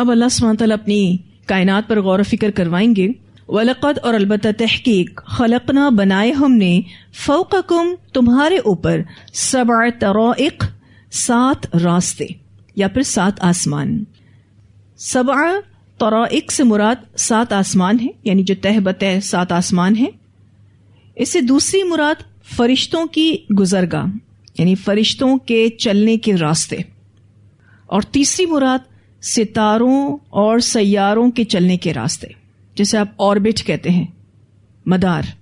अब अल्लाह तला अपनी कायनात पर गौर फिक्र करवाएंगे वलक़त और अलबत् तहकीक खलकना बनाए हमने फ़ौककुम तुम्हारे ऊपर सबा तरोक सात रास्ते या फिर सात आसमान सबा तरोक से मुराद सात आसमान है यानी जो तह बत सात आसमान है इससे दूसरी मुराद फरिश्तों की गुजरगा यानी फरिश्तों के चलने के रास्ते और तीसरी मुराद सितारों और सैारों के चलने के रास्ते जिसे आप ऑर्बिट कहते हैं मदार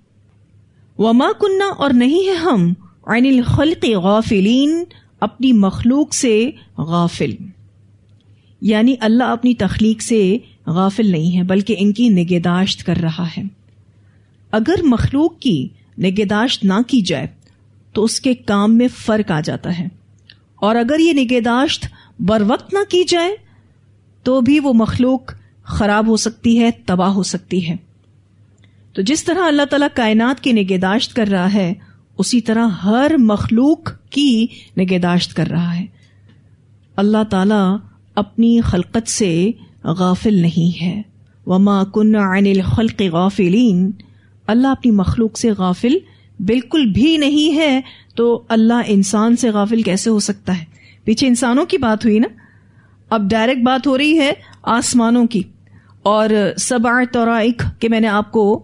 वमा कुन्ना और नहीं है हम अनिल के गाफिलीन अपनी मखलूक से गाफिल यानी अल्लाह अपनी तख्लीक से गाफिल नहीं है बल्कि इनकी निगहदाश्त कर रहा है अगर मखलूक की निगहदाश्त ना की जाए तो उसके काम में फर्क आ जाता है और अगर ये निगहदाश्त बर वक्त ना की जाए तो भी वो मखलूक खराब हो सकती है तबाह हो सकती है तो जिस तरह अल्लाह तला कायनात की निगहदाश्त कर रहा है उसी तरह हर मखलूक की निगहदाश्त कर रहा है अल्लाह तला अपनी खलकत से गाफिल नहीं है वमा कन अनिल खल्क गाफिलीन अल्लाह अपनी मखलूक से गाफिल बिल्कुल भी नहीं है तो अल्लाह इंसान से गाफिल कैसे हो सकता है पीछे इंसानों की बात हुई ना अब डायरेक्ट बात हो रही है आसमानों की और सबा तोराइक के मैंने आपको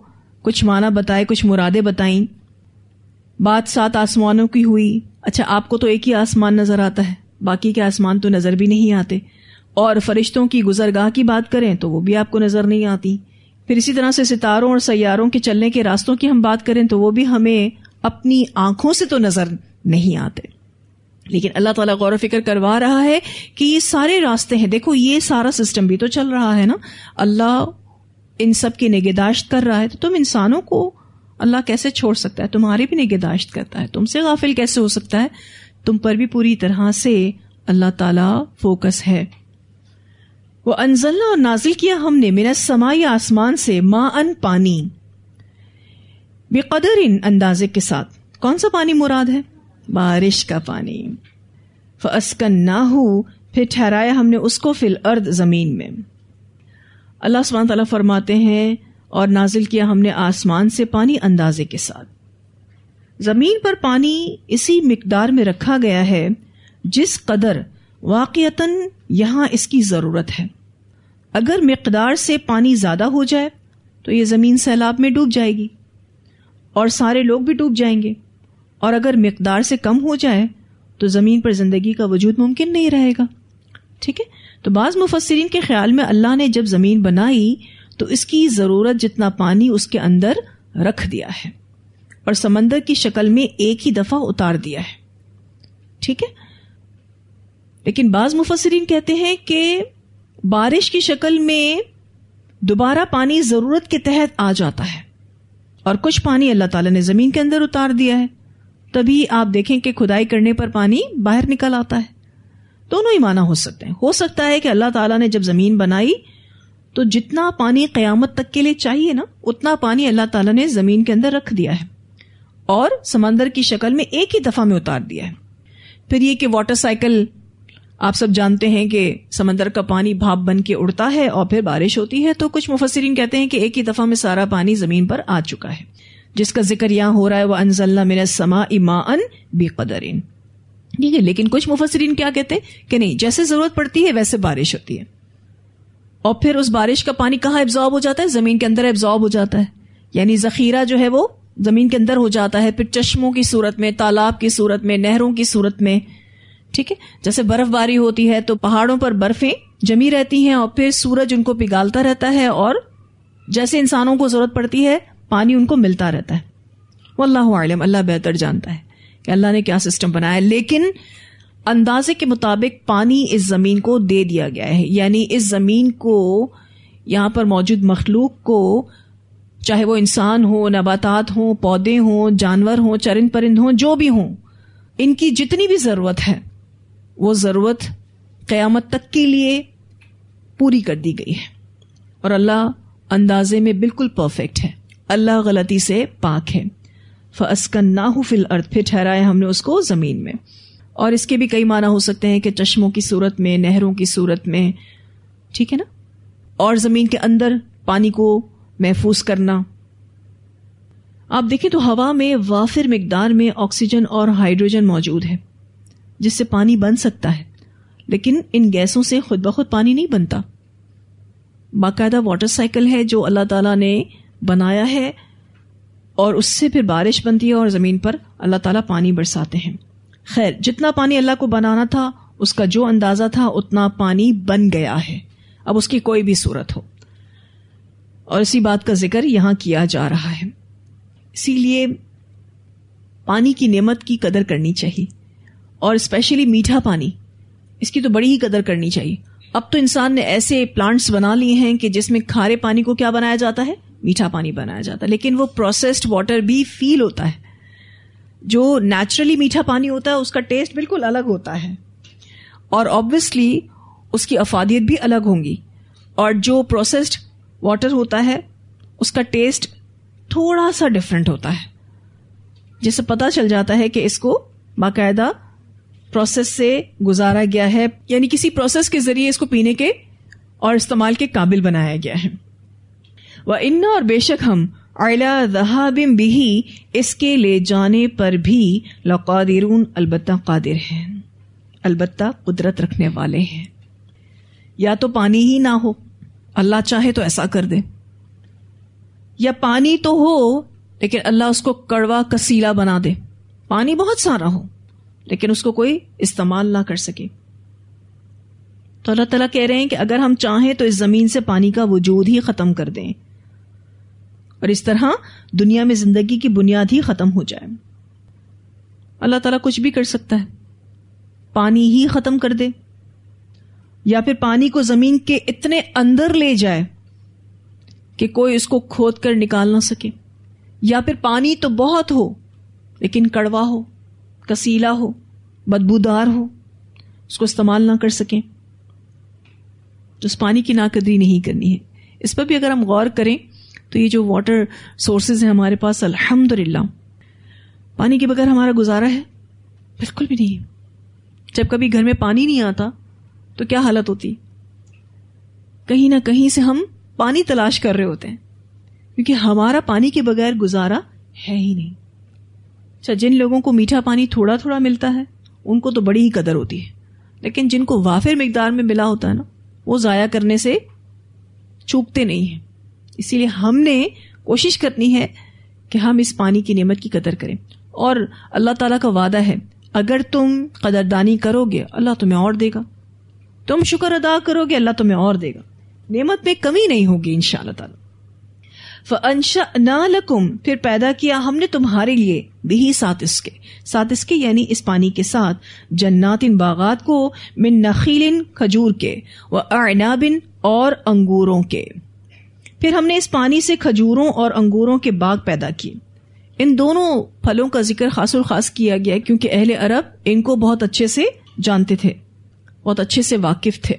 कुछ माना बताए कुछ मुरादें बताई बात सात आसमानों की हुई अच्छा आपको तो एक ही आसमान नजर आता है बाकी के आसमान तो नजर भी नहीं आते और फरिश्तों की गुजरगाह की बात करें तो वो भी आपको नजर नहीं आती फिर इसी तरह से सितारों और सैारों के चलने के रास्तों की हम बात करें तो वो भी हमें अपनी आंखों से तो नजर नहीं आते लेकिन अल्लाह ताला गौर फिक्र करवा रहा है कि ये सारे रास्ते हैं देखो ये सारा सिस्टम भी तो चल रहा है ना अल्लाह इन सब की निगहदाश्त कर रहा है तो तुम इंसानों को अल्लाह कैसे छोड़ सकता है तुम्हारी भी निगहदाश्त करता है तुमसे गाफिल कैसे हो सकता है तुम पर भी पूरी तरह से अल्लाह ताला फोकस है वह अनजल्ला और नाजिल किया हमने मेरा समाई आसमान से मा अन पानी बेकदर इन अंदाजे के साथ कौन सा पानी मुराद है बारिश का पानी फस्कन ना हो फिर ठहराया हमने उसको फिल अर्द ज़मीन में अल्लाह सुबह तला फरमाते हैं और नाजिल किया हमने आसमान से पानी अंदाजे के साथ ज़मीन पर पानी इसी मकदार में रखा गया है जिस कदर वाक़ता यहां इसकी ज़रूरत है अगर मकदार से पानी ज़्यादा हो जाए तो ये ज़मीन सैलाब में डूब जाएगी और सारे लोग भी डूब जाएंगे और अगर मकदार से कम हो जाए तो ज़मीन पर ज़िंदगी का वजूद मुमकिन नहीं रहेगा ठीक है तो बाज़ मुफसरीन के ख्याल में अल्लाह ने जब ज़मीन बनाई तो इसकी ज़रूरत जितना पानी उसके अंदर रख दिया है और समंदर की शक्ल में एक ही दफ़ा उतार दिया है ठीक है लेकिन बाज़ मुफसरीन कहते हैं कि बारिश की शक्ल में दोबारा पानी ज़रूरत के तहत आ जाता है और कुछ पानी अल्लाह ताला ने ज़मीन के अंदर उतार दिया है तभी आप देखें कि खुदाई करने पर पानी बाहर निकल आता है दोनों ही माना हो सकते हैं हो सकता है कि अल्लाह ताला ने जब जमीन बनाई तो जितना पानी कयामत तक के लिए चाहिए ना उतना पानी अल्लाह ताला ने जमीन के अंदर रख दिया है और समंदर की शक्ल में एक ही दफा में उतार दिया है फिर ये कि वाटर साइकिल आप सब जानते हैं कि समंदर का पानी भाप बन के उड़ता है और फिर बारिश होती है तो कुछ मुफसरिन कहते हैं कि एक ही दफा में सारा पानी जमीन पर आ चुका है जिसका जिक्र यहां हो रहा है वह अनजल्ला मेरा समा इमा अन बेकदरीन ठीक है लेकिन कुछ मुफसरीन क्या कहते हैं कि नहीं जैसे जरूरत पड़ती है वैसे बारिश होती है और फिर उस बारिश का पानी कहाँ एब्जॉर्ब हो जाता है जमीन के अंदर एब्जॉर्ब हो जाता है यानी जखीरा जो है वो जमीन के अंदर हो जाता है फिर चश्मों की सूरत में तालाब की सूरत में नहरों की सूरत में ठीक है जैसे बर्फबारी होती है तो पहाड़ों पर बर्फें जमी रहती हैं और फिर सूरज उनको पिघालता रहता है और जैसे इंसानों को जरूरत पड़ती है पानी उनको मिलता रहता है वल्लाह आलम अल्लाह बेहतर जानता है कि अल्लाह ने क्या सिस्टम बनाया लेकिन अंदाजे के मुताबिक पानी इस ज़मीन को दे दिया गया है यानी इस ज़मीन को यहां पर मौजूद मखलूक को चाहे वो इंसान हो नबातात हो पौधे हों जानवर हों चरिंद परिंद हों जो भी हों इनकी जितनी भी ज़रूरत है वो ज़रूरत क़यामत तक के लिए पूरी कर दी गई है और अल्लाह अंदाजे में बिल्कुल परफेक्ट है अल्लाह गलती से पाक है ना हो फिल अर्थ फिर ठहराया हमने उसको ज़मीन में और इसके भी कई माना हो सकते हैं कि चश्मों की सूरत में नहरों की सूरत में ठीक है ना और ज़मीन के अंदर पानी को महफूज करना आप देखें तो हवा में वाफिर मकदार में ऑक्सीजन और हाइड्रोजन मौजूद है जिससे पानी बन सकता है लेकिन इन गैसों से खुद ब खुद पानी नहीं बनता बाकायदा वाटर साइकिल है जो अल्लाह ताला ने बनाया है और उससे फिर बारिश बनती है और ज़मीन पर अल्लाह ताला पानी बरसाते हैं खैर जितना पानी अल्लाह को बनाना था उसका जो अंदाज़ा था उतना पानी बन गया है अब उसकी कोई भी सूरत हो और इसी बात का जिक्र यहाँ किया जा रहा है इसीलिए पानी की नेमत की कदर करनी चाहिए और स्पेशली मीठा पानी इसकी तो बड़ी ही कदर करनी चाहिए अब तो इंसान ने ऐसे प्लांट्स बना लिए हैं कि जिसमें खारे पानी को क्या बनाया जाता है मीठा पानी बनाया जाता है लेकिन वो प्रोसेस्ड वाटर भी फील होता है जो नेचुरली मीठा पानी होता है उसका टेस्ट बिल्कुल अलग होता है और ऑब्वियसली उसकी अफादियत भी अलग होंगी और जो प्रोसेस्ड वाटर होता है उसका टेस्ट थोड़ा सा डिफरेंट होता है जिससे पता चल जाता है कि इसको बाकायदा प्रोसेस से गुजारा गया है यानी किसी प्रोसेस के जरिए इसको पीने के और इस्तेमाल के काबिल बनाया गया है व इन्ना और बेशक हम अला दहाबिम भी इसके ले जाने पर भी लकादिरून अलबत् कादिर हैं अलबत् कुदरत रखने वाले हैं या तो पानी ही ना हो अल्लाह चाहे तो ऐसा कर दे या पानी तो हो लेकिन अल्लाह उसको कड़वा कसीला बना दे पानी बहुत सारा हो लेकिन उसको कोई इस्तेमाल ना कर सके तो अल्लाह तला कह रहे हैं कि अगर हम चाहें तो इस जमीन से पानी का वजूद ही खत्म कर दें और इस तरह दुनिया में जिंदगी की बुनियाद ही खत्म हो जाए अल्लाह तला कुछ भी कर सकता है पानी ही खत्म कर दे या फिर पानी को जमीन के इतने अंदर ले जाए कि कोई उसको खोद कर निकाल ना सके या फिर पानी तो बहुत हो लेकिन कड़वा हो कसीला हो बदबूदार हो उसको इस्तेमाल ना कर सकें तो उस पानी की नाकदरी नहीं करनी है इस पर भी अगर हम गौर करें तो ये जो वाटर सोर्सेज हैं हमारे पास अल्हम्दुलिल्लाह पानी के बगैर हमारा गुजारा है बिल्कुल भी नहीं जब कभी घर में पानी नहीं आता तो क्या हालत होती कहीं ना कहीं से हम पानी तलाश कर रहे होते हैं क्योंकि हमारा पानी के बगैर गुजारा है ही नहीं अच्छा जिन लोगों को मीठा पानी थोड़ा थोड़ा मिलता है उनको तो बड़ी ही कदर होती है लेकिन जिनको वाफिर मकदार में मिला होता है ना वो ज़ाया करने से चूकते नहीं हैं इसीलिए हमने कोशिश करनी है कि हम इस पानी की नियमत की कदर करें और अल्लाह ताला का वादा है अगर तुम कदरदानी करोगे अल्लाह तुम्हें और देगा तुम शुक्र अदा करोगे अल्लाह तुम्हें और देगा नेमत में कमी नहीं होगी इन ताला नकुम फिर पैदा किया हमने तुम्हारे लिए भी साथ इसके साथ इसके यानी इस पानी के साथ जन्नात इन बागात को मिन नखीलिन खजूर के व अनाबिन और अंगूरों के फिर हमने इस पानी से खजूरों और अंगूरों के बाग पैदा किए इन दोनों फलों का जिक्र खासुल खास किया गया क्योंकि अहले अरब इनको बहुत अच्छे से जानते थे बहुत अच्छे से वाकिफ थे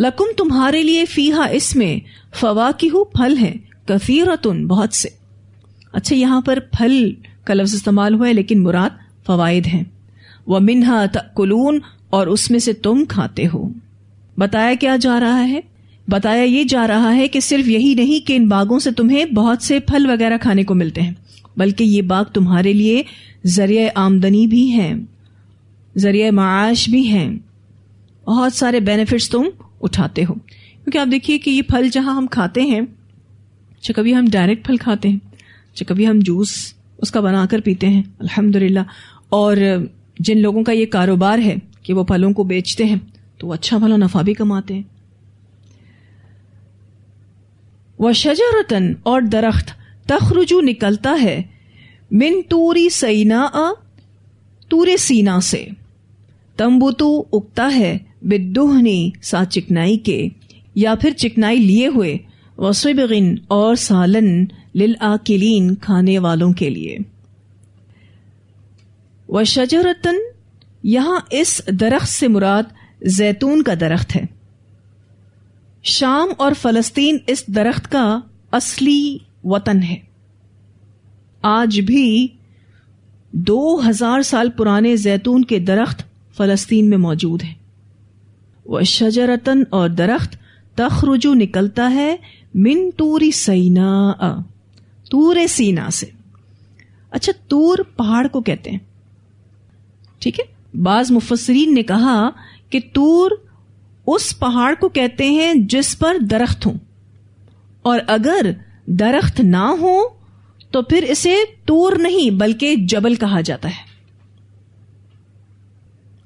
लकुम तुम्हारे लिए फीहा इसमें फवाकिहू फल हैं तुन बहुत से अच्छा यहां पर फल का लफ्ज इस्तेमाल हुआ है लेकिन मुराद फवायद हैं वह मिनहा तकुलून और उसमें से तुम खाते हो बताया क्या जा रहा है बताया ये जा रहा है कि सिर्फ यही नहीं कि इन बागों से तुम्हें बहुत से फल वगैरह खाने को मिलते हैं बल्कि ये बाग तुम्हारे लिए जरिए आमदनी भी हैं जरिए माश भी हैं बहुत सारे बेनिफिट्स तुम उठाते हो क्योंकि आप देखिए कि ये फल जहां हम खाते हैं अच्छा कभी हम डायरेक्ट फल खाते हैं जो कभी हम जूस उसका बनाकर पीते हैं अल्हम्दुलिल्लाह और जिन लोगों का ये कारोबार है कि वो फलों को बेचते हैं तो वो अच्छा भला नफा भी कमाते हैं वह शजारतन और दरख्त तखरजू निकलता है मिन तूरी सईना तूरे सीना से तम्बुतू उगता है बिदुहनी सा चिकनाई के या फिर चिकनाई लिए हुए वसबिन और सालन लिल आकिलीन खाने वालों के लिए व शजरतन यहां इस दरख्त से मुराद जैतून का दरख्त है शाम और फलस्तीन इस दरख्त का असली वतन है आज भी दो हजार साल पुराने जैतून के दरख्त फलस्तीन में मौजूद है वह शजरतन और दरख्त तखरुजू निकलता है मिन तूरी सईना अ तूर सीना से अच्छा तूर पहाड़ को कहते हैं ठीक है बाज मुफसरीन ने कहा कि तूर उस पहाड़ को कहते हैं जिस पर दरख्त हो और अगर दरख्त ना हो तो फिर इसे तूर नहीं बल्कि जबल कहा जाता है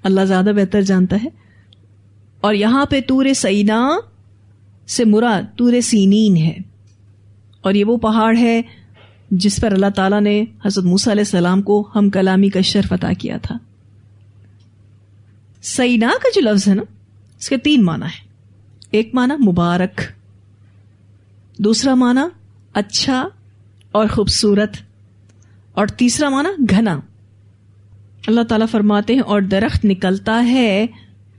अल्लाह ज्यादा बेहतर जानता है और यहां पे तूर सईना से मुरा तूर सीनीन है और ये वो पहाड़ है जिस पर अल्लाह ताला ने हज़रत मूसा सलाम को हम कलामी का शर्फ अता किया था सईना का जो लफ्ज़ है ना इसके तीन माना है एक माना मुबारक दूसरा माना अच्छा और खूबसूरत और तीसरा माना घना अल्लाह ताला फरमाते हैं और दरख्त निकलता है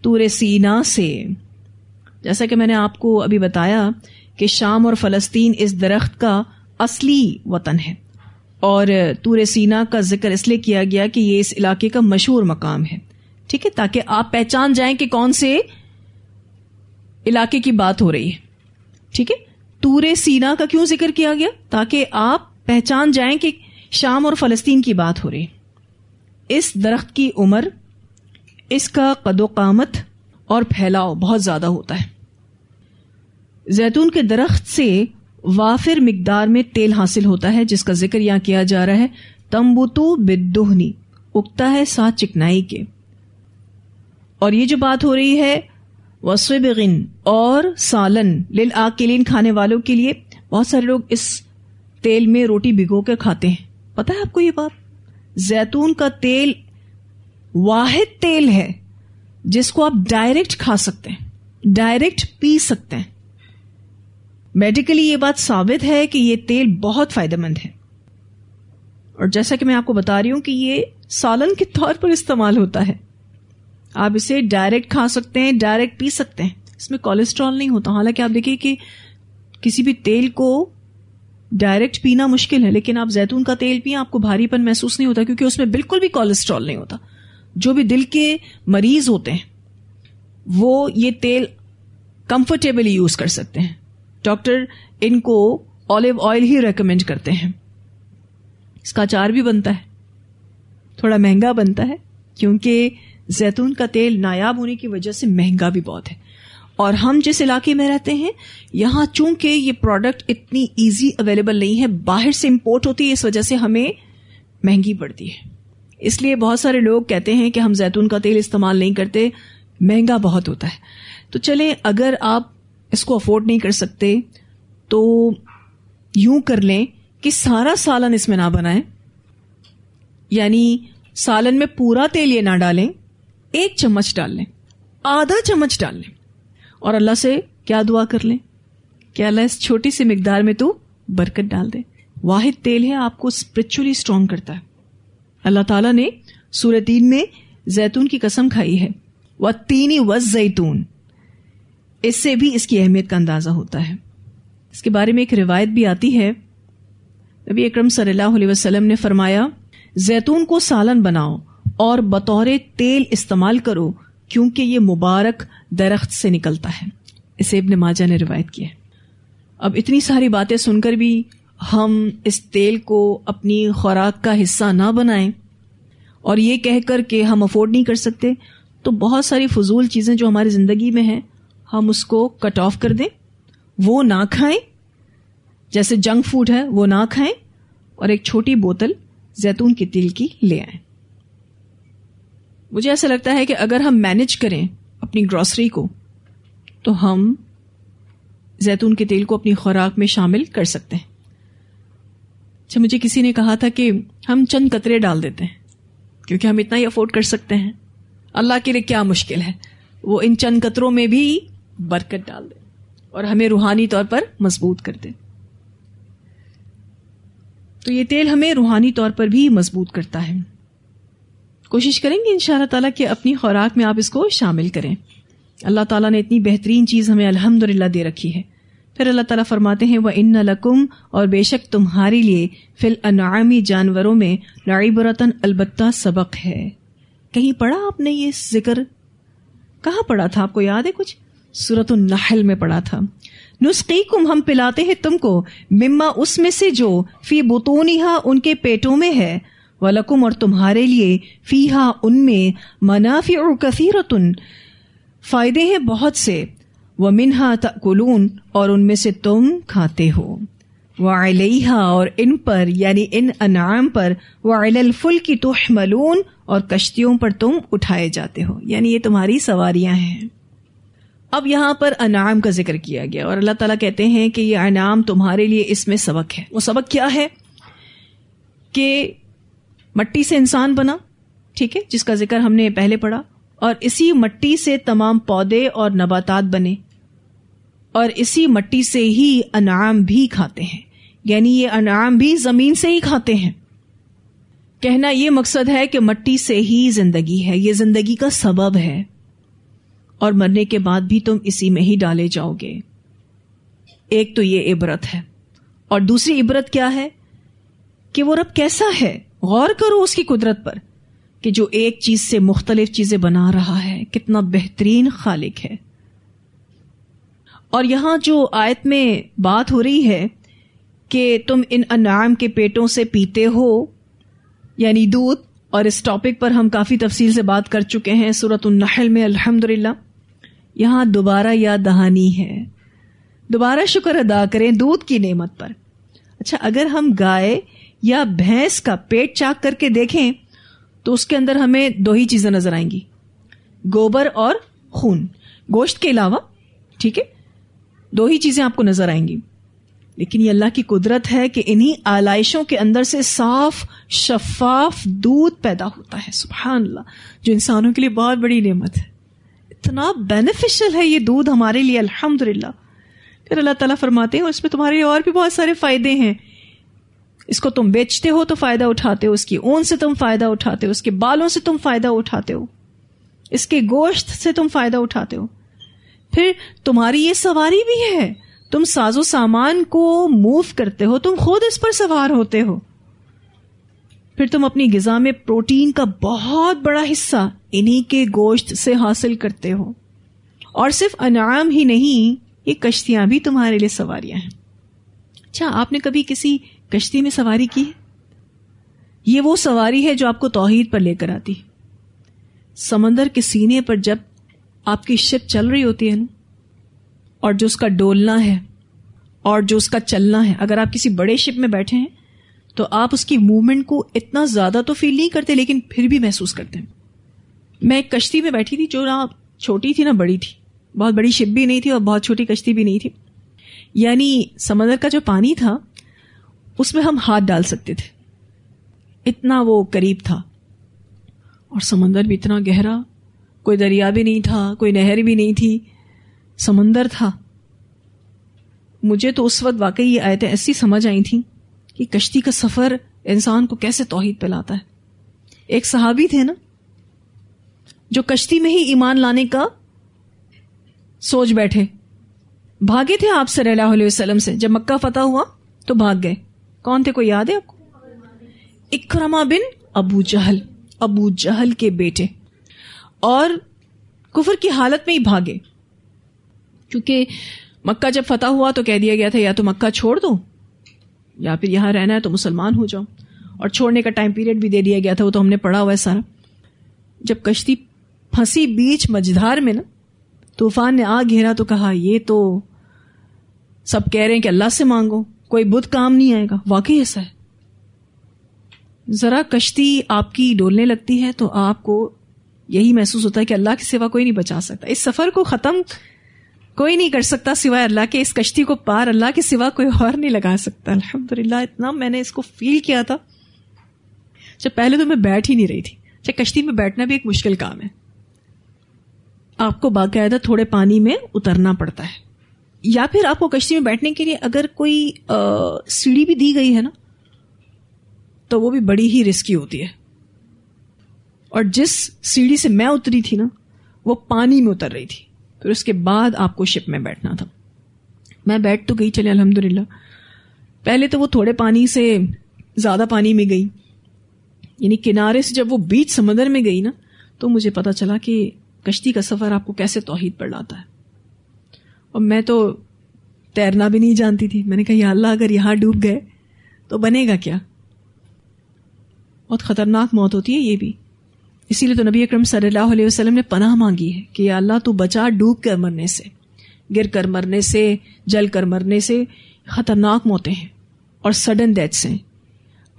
तूर सीना से जैसा कि मैंने आपको अभी बताया कि शाम और फ़लस्तीन इस दरख्त का असली वतन है और तूर सीना का जिक्र इसलिए किया गया कि ये इस इलाके का मशहूर मकाम है ठीक है ताकि आप पहचान जाएं कि कौन से इलाके की बात हो रही है ठीक है तूर सीना का क्यों जिक्र किया गया ताकि आप पहचान जाएं कि शाम और फ़लस्तीन की बात हो रही है इस दरख्त की उम्र इसका कदोकामत और फैलाव बहुत ज़्यादा होता है जैतून के दरख्त से वाफिर मकदार में तेल हासिल होता है जिसका जिक्र यहां किया जा रहा है तम्बुतु बिदुहनी उगता है साथ चिकनाई के और ये जो बात हो रही है वसबिगिन और सालन लिल आकिलीन खाने वालों के लिए बहुत सारे लोग इस तेल में रोटी भिगो कर खाते हैं पता है आपको ये बात जैतून का तेल वाहिद तेल है जिसको आप डायरेक्ट खा सकते हैं डायरेक्ट पी सकते हैं मेडिकली ये बात साबित है कि ये तेल बहुत फायदेमंद है और जैसा कि मैं आपको बता रही हूं कि ये सालन के तौर पर इस्तेमाल होता है आप इसे डायरेक्ट खा सकते हैं डायरेक्ट पी सकते हैं इसमें कोलेस्ट्रॉल नहीं होता हालांकि आप देखिए कि किसी भी तेल को डायरेक्ट पीना मुश्किल है लेकिन आप जैतून का तेल पिए आपको भारीपन महसूस नहीं होता क्योंकि उसमें बिल्कुल भी कोलेस्ट्रॉल नहीं होता जो भी दिल के मरीज होते हैं वो ये तेल कंफर्टेबली यूज कर सकते हैं डॉक्टर इनको ऑलिव ऑयल ही रेकमेंड करते हैं इसका अचार भी बनता है थोड़ा महंगा बनता है क्योंकि जैतून का तेल नायाब होने की वजह से महंगा भी बहुत है और हम जिस इलाके में रहते हैं यहां चूंकि ये प्रोडक्ट इतनी इजी अवेलेबल नहीं है बाहर से इंपोर्ट होती है इस वजह से हमें महंगी पड़ती है इसलिए बहुत सारे लोग कहते हैं कि हम जैतून का तेल इस्तेमाल नहीं करते महंगा बहुत होता है तो चले अगर आप इसको अफोर्ड नहीं कर सकते तो यूं कर लें कि सारा सालन इसमें ना बनाए यानी सालन में पूरा तेल ये ना डालें एक चम्मच डाल लें आधा चम्मच डाल लें और अल्लाह से क्या दुआ कर लें कि अल्लाह इस छोटी सी मकदार में तो बरकत डाल दे वाहिद तेल है आपको स्पिरिचुअली स्ट्रांग करता है अल्लाह ताला ने सूर तीन में जैतून की कसम खाई है व तीनी व जैतून इससे भी इसकी अहमियत का अंदाज़ा होता है इसके बारे में एक रिवायत भी आती है नबी अक्रम सल्लल्लाहु ने फरमाया जैतून को सालन बनाओ और बतौर तेल इस्तेमाल करो क्योंकि ये मुबारक दरख्त से निकलता है इसे इब्न माजा ने रिवायत किया अब इतनी सारी बातें सुनकर भी हम इस तेल को अपनी खुराक का हिस्सा ना बनाएं और ये कह कर के हम अफोर्ड नहीं कर सकते तो बहुत सारी फजूल चीज़ें जो हमारी ज़िंदगी में हैं हम उसको कट ऑफ कर दें वो ना खाएं जैसे जंक फूड है वो ना खाएं और एक छोटी बोतल जैतून के तेल की ले आए मुझे ऐसा लगता है कि अगर हम मैनेज करें अपनी ग्रॉसरी को तो हम जैतून के तेल को अपनी खुराक में शामिल कर सकते हैं अच्छा मुझे किसी ने कहा था कि हम चंद कतरे डाल देते हैं क्योंकि हम इतना ही अफोर्ड कर सकते हैं अल्लाह के लिए क्या मुश्किल है वो इन चंद कतरों में भी बरकत डाल दे और हमें रूहानी तौर पर मजबूत कर दे तो ये तेल हमें रूहानी तौर पर भी मजबूत करता है कोशिश करेंगे इन ताला कि अपनी खुराक में आप इसको शामिल करें अल्लाह ताला ने इतनी बेहतरीन चीज़ हमें अल्हम्दुलिल्लाह दे रखी है फिर अल्लाह ताला फरमाते हैं वह इन लकुम और बेशक तुम्हारे लिए फिल अनामी जानवरों में लाइबरतन अलबत्ता सबक है कहीं पढ़ा आपने ये जिक्र कहा पढ़ा था आपको याद है कुछ सूरत नहल में पढ़ा था कुम हम पिलाते हैं तुमको मिम्मा उसमें से जो फी बुतूनिहा उनके पेटों में है वलकुम और तुम्हारे लिए फीहा उनमें मनाफी और कसीरतुन फायदे हैं बहुत से व मिनहा तकुलून और उनमें से तुम खाते हो वालहा और इन पर यानी इन अनाम पर फुल की तोहमलून और कश्तियों पर तुम उठाए जाते हो यानी ये तुम्हारी सवारियां हैं अब यहां पर अनाम का जिक्र किया गया और अल्लाह ताला कहते हैं कि ये अनाम तुम्हारे लिए इसमें सबक है वो सबक क्या है कि मट्टी से इंसान बना ठीक है जिसका जिक्र हमने पहले पढ़ा और इसी मट्टी से तमाम पौधे और नबातात बने और इसी मट्टी से ही अनाम भी खाते हैं यानी ये अनाम भी जमीन से ही खाते हैं कहना यह मकसद है कि मट्टी से ही जिंदगी है ये जिंदगी का सबब है और मरने के बाद भी तुम इसी में ही डाले जाओगे एक तो ये इबरत है और दूसरी इबरत क्या है कि वो रब कैसा है गौर करो उसकी कुदरत पर कि जो एक चीज से मुख्तलिफ चीजें बना रहा है कितना बेहतरीन खालिक है और यहां जो आयत में बात हो रही है कि तुम इन अनाम के पेटों से पीते हो यानी दूध और इस टॉपिक पर हम काफ़ी तफसील से बात कर चुके हैं सूरत नहल में अल्हम्दुलिल्लाह यहां दोबारा याद दहानी है दोबारा शुक्र अदा करें दूध की नेमत पर अच्छा अगर हम गाय या भैंस का पेट चाक करके देखें तो उसके अंदर हमें दो ही चीज़ें नज़र आएंगी गोबर और खून गोश्त के अलावा ठीक है दो ही चीजें आपको नजर आएंगी लेकिन ये अल्लाह की कुदरत है कि इन्हीं आलाइशों के अंदर से साफ शफाफ दूध पैदा होता है सुबह अल्लाह जो इंसानों के लिए बहुत बड़ी नेमत है इतना बेनिफिशियल है ये दूध हमारे लिए अल्हम्दुलिल्लाह फिर अल्लाह ताला फरमाते हैं और इसमें तुम्हारे लिए और भी बहुत सारे फायदे हैं इसको तुम बेचते हो तो फायदा उठाते हो उसकी ऊन से तुम फायदा उठाते हो उसके बालों से तुम फायदा उठाते हो इसके गोश्त से तुम फायदा उठाते हो फिर तुम्हारी ये सवारी भी है तुम साजो सामान को मूव करते हो तुम खुद इस पर सवार होते हो फिर तुम अपनी गिजा में प्रोटीन का बहुत बड़ा हिस्सा इन्हीं के गोश्त से हासिल करते हो और सिर्फ अनाम ही नहीं ये कश्तियां भी तुम्हारे लिए सवारियां हैं अच्छा आपने कभी किसी कश्ती में सवारी की है ये वो सवारी है जो आपको तोहहीद पर लेकर आती समंदर के सीने पर जब आपकी शिप चल रही होती है ना और जो उसका डोलना है और जो उसका चलना है अगर आप किसी बड़े शिप में बैठे हैं तो आप उसकी मूवमेंट को इतना ज्यादा तो फील नहीं करते लेकिन फिर भी महसूस करते हैं मैं एक कश्ती में बैठी थी जो ना छोटी थी ना बड़ी थी बहुत बड़ी शिप भी नहीं थी और बहुत छोटी कश्ती भी नहीं थी यानी समंदर का जो पानी था उसमें हम हाथ डाल सकते थे इतना वो करीब था और समंदर भी इतना गहरा कोई दरिया भी नहीं था कोई नहर भी नहीं थी समंदर था मुझे तो उस वक्त वाकई ये आयतें ऐसी समझ आई थी कि कश्ती का सफर इंसान को कैसे तोहहीद पे लाता है एक सहाबी थे ना जो कश्ती में ही ईमान लाने का सोच बैठे भागे थे आप सर वसलम वसल्लम से जब मक्का फतह हुआ तो भाग गए कौन थे कोई याद है आपको Ikrimah bin Abu Jahl Abu Jahl के बेटे और कुफर की हालत में ही भागे क्योंकि मक्का जब फतह हुआ तो कह दिया गया था या तो मक्का छोड़ दो या फिर यहां रहना है तो मुसलमान हो जाओ और छोड़ने का टाइम पीरियड भी दे दिया गया था वो तो हमने पढ़ा हुआ है सारा जब कश्ती फंसी बीच मझधार में ना तूफान ने आ घेरा तो कहा ये तो सब कह रहे हैं कि अल्लाह से मांगो कोई बुद्ध काम नहीं आएगा वाकई ऐसा है जरा कश्ती आपकी डोलने लगती है तो आपको यही महसूस होता है कि अल्लाह के सिवा कोई नहीं बचा सकता इस सफर को खत्म कोई नहीं कर सकता सिवाय अल्लाह के इस कश्ती को पार अल्लाह के सिवा कोई और नहीं लगा सकता अलहमदुल्ला इतना मैंने इसको फील किया था जब पहले तो मैं बैठ ही नहीं रही थी अच्छा कश्ती में बैठना भी एक मुश्किल काम है आपको बाकायदा थोड़े पानी में उतरना पड़ता है या फिर आपको कश्ती में बैठने के लिए अगर कोई सीढ़ी भी दी गई है ना तो वो भी बड़ी ही रिस्की होती है और जिस सीढ़ी से मैं उतरी थी ना वो पानी में उतर रही थी फिर उसके बाद आपको शिप में बैठना था मैं बैठ तो गई चले अलहमदिल्ला पहले तो वो थोड़े पानी से ज़्यादा पानी में गई यानी किनारे से जब वो बीच समंदर में गई ना तो मुझे पता चला कि कश्ती का सफ़र आपको कैसे तोहहीद पर लाता है और मैं तो तैरना भी नहीं जानती थी मैंने कहा अल्लाह अगर यहाँ डूब गए तो बनेगा क्या बहुत ख़तरनाक मौत होती है ये भी इसीलिए तो नबी अक्रम सल्लल्लाहु अलैहि ने पनाह मांगी है कि अल्लाह तो बचा डूब कर मरने से गिर कर मरने से जल कर मरने से ख़तरनाक मौतें हैं और सडन डेथ्स हैं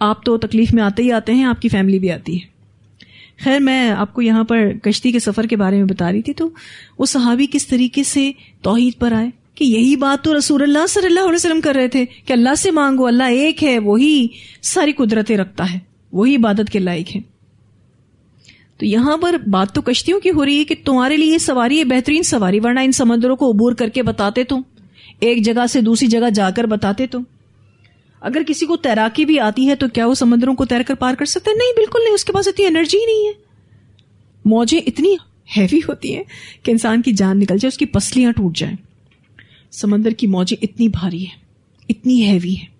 आप तो तकलीफ में आते ही आते हैं आपकी फैमिली भी आती है खैर मैं आपको यहाँ पर कश्ती के सफ़र के बारे में बता रही थी तो वो सहाबी किस तरीके से तोहहीद पर आए कि यही बात तो रसूलुल्लाह सल्लल्लाहु अलैहि वसल्लम कर रहे थे कि अल्लाह से मांगो अल्लाह एक है वही सारी कुदरतें रखता है वही इबादत के लायक है तो यहां पर बात तो कश्तियों की हो रही है कि तुम्हारे लिए सवारी है बेहतरीन सवारी वरना इन समंदरों को उबूर करके बताते तुम एक जगह से दूसरी जगह जाकर बताते तुम अगर किसी को तैराकी भी आती है तो क्या वो समुद्रों को तैरकर पार कर सकता है नहीं बिल्कुल नहीं उसके पास इतनी एनर्जी ही नहीं है मौजें इतनी हैवी होती हैं कि इंसान की जान निकल जाए उसकी पसलियां टूट जाए समंदर की मौजें इतनी भारी है इतनी हैवी है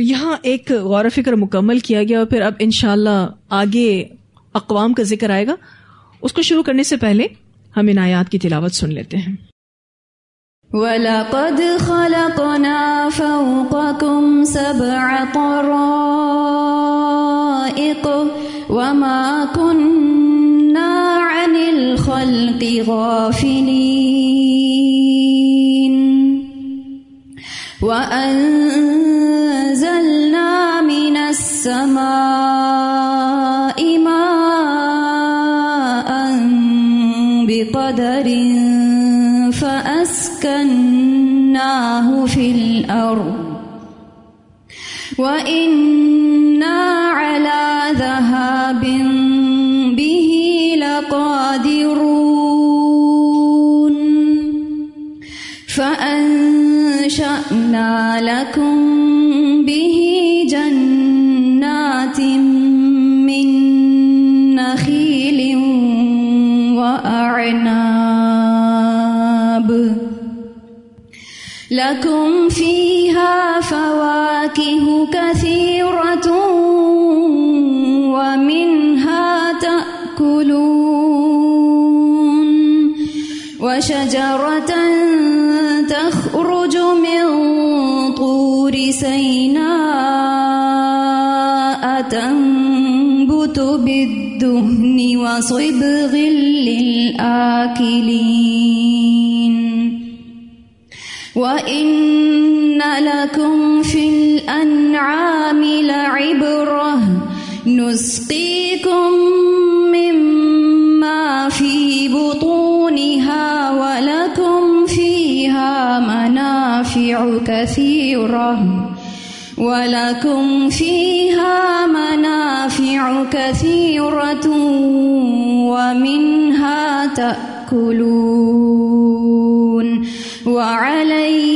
तो यहाँ एक गौर फिक्र मुकम्मल किया गया और फिर अब इन आगे अकवाम का जिक्र आएगा उसको शुरू करने से पहले हम इन आयात की तिलावत सुन लेते हैं ولقد السماء ماء بقدر فأسكناه في الأرض وإنا على ذهاب به لقادرون فأنشأنا لكم لكم فيها فواكه كثيرة ومنها تأكلون وشجرة تخرج من طور سيناء تنبت بالدهن وصبغ للآكلين وإن لكم في الأنعام لعبرة نسقيكم مما في بطونها ولكم فيها منافع كثيرة ولكم فيها منافع كثيرة ومنها تأكلون وعليه